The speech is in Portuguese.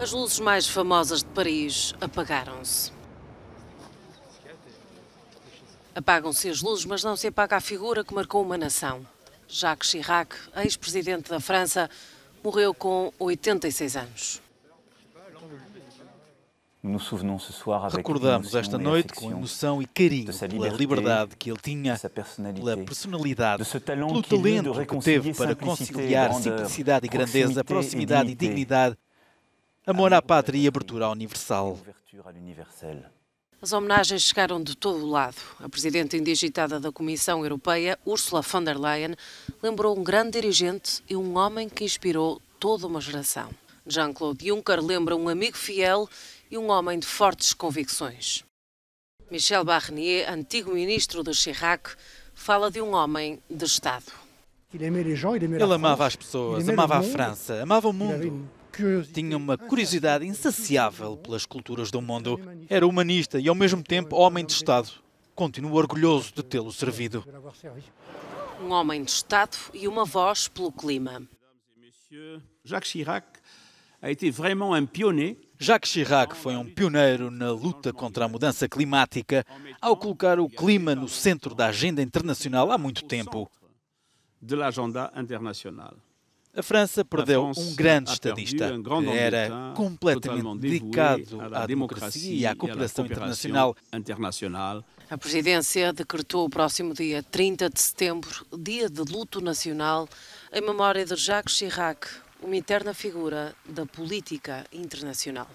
As luzes mais famosas de Paris apagaram-se. Apagam-se as luzes, mas não se apaga a figura que marcou uma nação. Jacques Chirac, ex-presidente da França, morreu com 86 anos. Recordamos esta noite com emoção e carinho pela liberdade que ele tinha, pela personalidade, pelo talento que teve para conciliar simplicidade e grandeza, proximidade e dignidade Amor à pátria e abertura ao universal. As homenagens chegaram de todo o lado. A presidente indigitada da Comissão Europeia, Ursula von der Leyen, lembrou um grande dirigente e um homem que inspirou toda uma geração. Jean-Claude Juncker lembra um amigo fiel e um homem de fortes convicções. Michel Barnier, antigo ministro de Chirac, fala de um homem de Estado. Ele amava as pessoas, amava a França, amava o mundo tinha uma curiosidade insaciável pelas culturas do mundo. Era humanista e, ao mesmo tempo, homem de Estado. Continuo orgulhoso de tê-lo servido. Um homem de Estado e uma voz pelo clima. Jacques Chirac Jacques Chirac foi um pioneiro na luta contra a mudança climática ao colocar o clima no centro da agenda internacional há muito tempo. De l'agenda internacional. A França perdeu um grande estadista. Era completamente dedicado à democracia e à cooperação internacional. A presidência decretou o próximo dia 30 de setembro, dia de luto nacional, em memória de Jacques Chirac, uma eterna figura da política internacional.